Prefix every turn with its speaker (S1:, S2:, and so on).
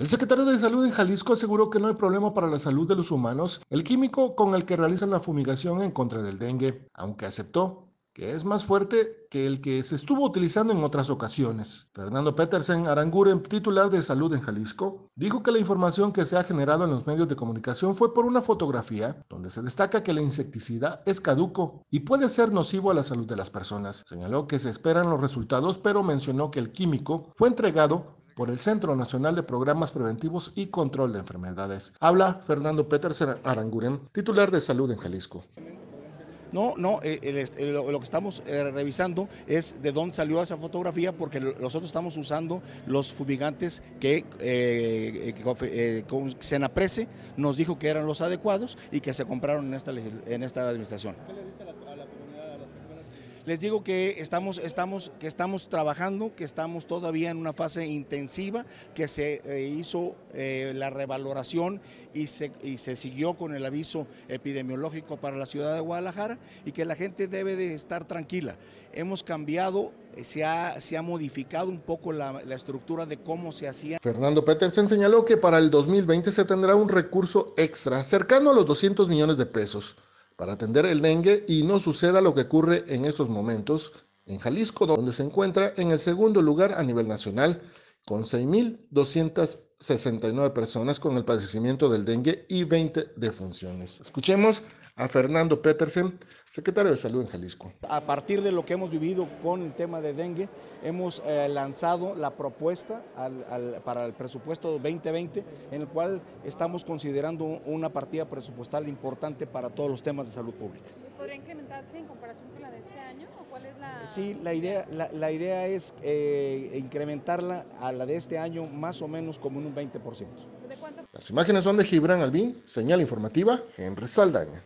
S1: El secretario de Salud en Jalisco aseguró que no hay problema para la salud de los humanos el químico con el que realizan la fumigación en contra del dengue, aunque aceptó que es más fuerte que el que se estuvo utilizando en otras ocasiones. Fernando Petersen Aranguren, titular de Salud en Jalisco, dijo que la información que se ha generado en los medios de comunicación fue por una fotografía donde se destaca que la insecticida es caduco y puede ser nocivo a la salud de las personas. Señaló que se esperan los resultados, pero mencionó que el químico fue entregado por el Centro Nacional de Programas Preventivos y Control de Enfermedades. Habla Fernando Petersen Aranguren, titular de Salud en Jalisco.
S2: No, no, eh, lo que estamos eh, revisando es de dónde salió esa fotografía porque nosotros estamos usando los fumigantes que, eh, eh nos dijo que eran los adecuados y que se compraron en esta, en esta administración. ¿Qué les digo que estamos, estamos, que estamos trabajando, que estamos todavía en una fase intensiva, que se eh, hizo eh, la revaloración y se, y se siguió con el aviso epidemiológico para la ciudad de Guadalajara y que la gente debe de estar tranquila. Hemos cambiado eh, se ha, se ha, modificado un poco la, la, estructura de cómo se hacía. Fernando
S1: Petersen señaló que para el 2020 se tendrá un recurso extra cercano a los 200 millones de pesos para atender el dengue y no suceda lo que ocurre en estos momentos en Jalisco, donde se encuentra en el segundo lugar a nivel nacional con 6.269 personas con el padecimiento del dengue y 20 defunciones. Escuchemos a Fernando Petersen, secretario de Salud en Jalisco.
S2: A partir de lo que hemos vivido con el tema de dengue, hemos eh, lanzado la propuesta para el presupuesto 2020, en el cual estamos considerando una partida presupuestal importante para todos los temas de salud pública.
S1: ¿Podría incrementarse en comparación con la de este año? Sí,
S2: la idea, la, idea es eh, incrementarla a la de este año más o menos como en un 20%.
S1: Las imágenes son de Gibran Albín, señal informativa, en resaldaña.